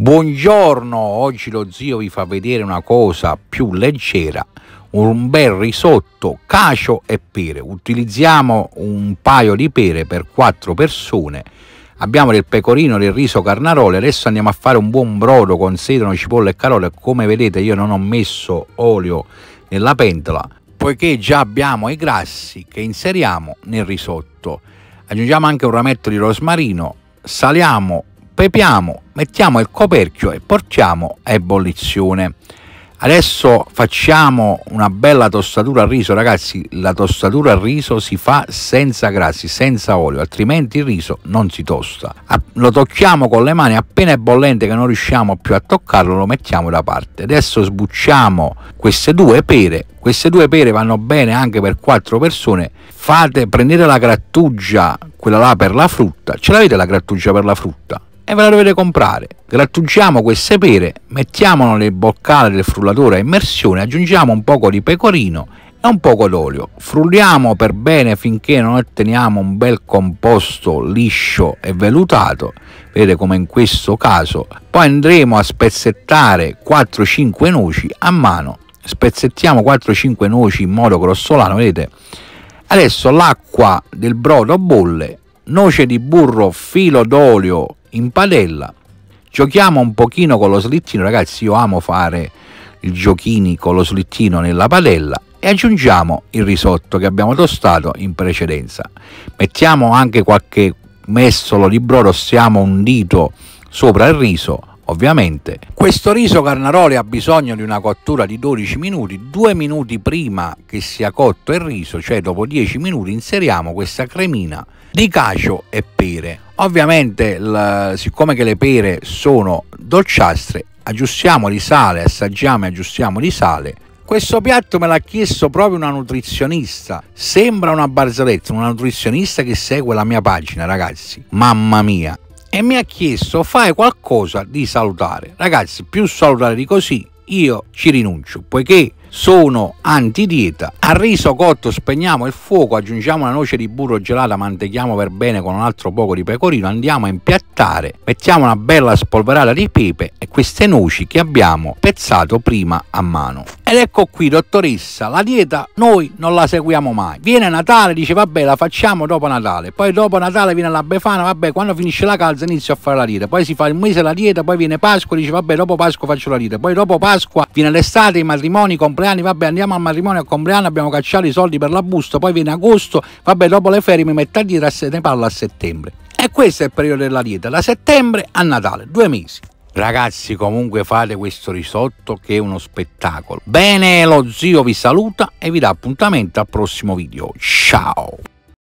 Buongiorno, oggi lo zio vi fa vedere una cosa più leggera, un bel risotto cacio e pere. Utilizziamo un paio di pere per quattro persone. Abbiamo del pecorino, del riso carnarole, adesso andiamo a fare un buon brodo con sedano, cipolla e carole. Come vedete io non ho messo olio nella pentola poiché già abbiamo i grassi che inseriamo nel risotto. Aggiungiamo anche un rametto di rosmarino, saliamo pepiamo, mettiamo il coperchio e portiamo a ebollizione. Adesso facciamo una bella tostatura al riso, ragazzi. La tostatura al riso si fa senza grassi, senza olio, altrimenti il riso non si tosta. Lo tocchiamo con le mani appena è bollente che non riusciamo più a toccarlo, lo mettiamo da parte. Adesso sbucciamo queste due pere. Queste due pere vanno bene anche per quattro persone. Fate, prendete la grattugia, quella là per la frutta. Ce l'avete la grattugia per la frutta? e ve la dovete comprare. Grattugiamo queste pere, mettiamolo nel boccale del frullatore a immersione, aggiungiamo un poco di pecorino e un poco d'olio. Frulliamo per bene finché non otteniamo un bel composto liscio e velutato, vedete come in questo caso. Poi andremo a spezzettare 4-5 noci a mano, spezzettiamo 4-5 noci in modo grossolano, vedete. Adesso l'acqua del brodo bolle, noce di burro, filo d'olio in padella, giochiamo un pochino con lo slittino, ragazzi io amo fare i giochini con lo slittino nella padella e aggiungiamo il risotto che abbiamo tostato in precedenza. Mettiamo anche qualche messolo di brodo, stiamo un dito sopra il riso, ovviamente. Questo riso carnaroli ha bisogno di una cottura di 12 minuti, 2 minuti prima che sia cotto il riso, cioè dopo 10 minuti inseriamo questa cremina di cacio e pere. Ovviamente il, siccome che le pere sono dolciastre aggiustiamo di sale, assaggiamo e aggiustiamo di sale. Questo piatto me l'ha chiesto proprio una nutrizionista. Sembra una barzelletta, una nutrizionista che segue la mia pagina, ragazzi. Mamma mia, e mi ha chiesto fai qualcosa di salutare. Ragazzi, più salutare di così io ci rinuncio, poiché sono anti dieta Al riso cotto spegniamo il fuoco, aggiungiamo una noce di burro gelata, mantechiamo per bene con un altro poco di pecorino, andiamo a impiattare saltare. Mettiamo una bella spolverata di pepe e queste noci che abbiamo pezzato prima a mano. Ed ecco qui, dottoressa, la dieta noi non la seguiamo mai. Viene Natale, dice vabbè la facciamo dopo Natale, poi dopo Natale viene la befana, vabbè quando finisce la calza inizio a fare la dieta, poi si fa il mese la dieta, poi viene Pasqua, dice vabbè dopo Pasqua faccio la dieta, poi dopo Pasqua viene l'estate, i matrimoni, i compleanni, vabbè andiamo al matrimonio, al compleanno, abbiamo cacciato i soldi per la busta, poi viene agosto, vabbè dopo le ferie mi metto a dire e se ne parla a settembre. E questo è il periodo della dieta, da settembre a Natale, due mesi. Ragazzi, comunque fate questo risotto che è uno spettacolo. Bene, lo zio vi saluta e vi dà appuntamento al prossimo video. Ciao!